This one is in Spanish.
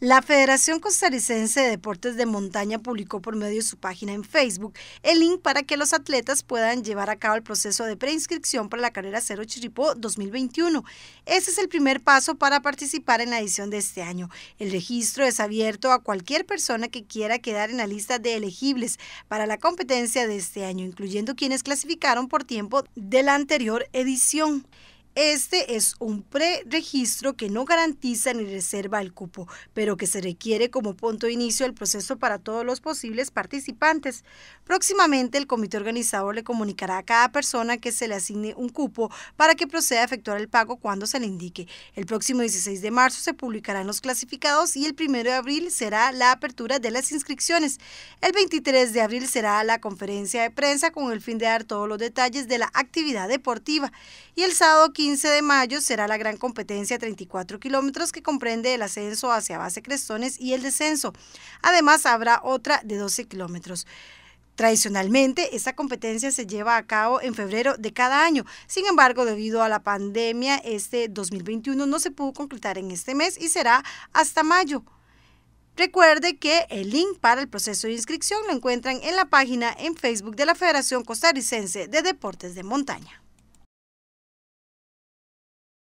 La Federación Costarricense de Deportes de Montaña publicó por medio de su página en Facebook el link para que los atletas puedan llevar a cabo el proceso de preinscripción para la carrera Cero Chiripó 2021. Ese es el primer paso para participar en la edición de este año. El registro es abierto a cualquier persona que quiera quedar en la lista de elegibles para la competencia de este año, incluyendo quienes clasificaron por tiempo de la anterior edición. Este es un preregistro que no garantiza ni reserva el cupo, pero que se requiere como punto de inicio del proceso para todos los posibles participantes. Próximamente el comité organizador le comunicará a cada persona que se le asigne un cupo para que proceda a efectuar el pago cuando se le indique. El próximo 16 de marzo se publicarán los clasificados y el 1 de abril será la apertura de las inscripciones. El 23 de abril será la conferencia de prensa con el fin de dar todos los detalles de la actividad deportiva. Y el sábado 15 15 de mayo será la gran competencia 34 kilómetros que comprende el ascenso hacia Base Crestones y el descenso. Además habrá otra de 12 kilómetros. Tradicionalmente, esta competencia se lleva a cabo en febrero de cada año. Sin embargo, debido a la pandemia, este 2021 no se pudo concretar en este mes y será hasta mayo. Recuerde que el link para el proceso de inscripción lo encuentran en la página en Facebook de la Federación Costarricense de Deportes de Montaña.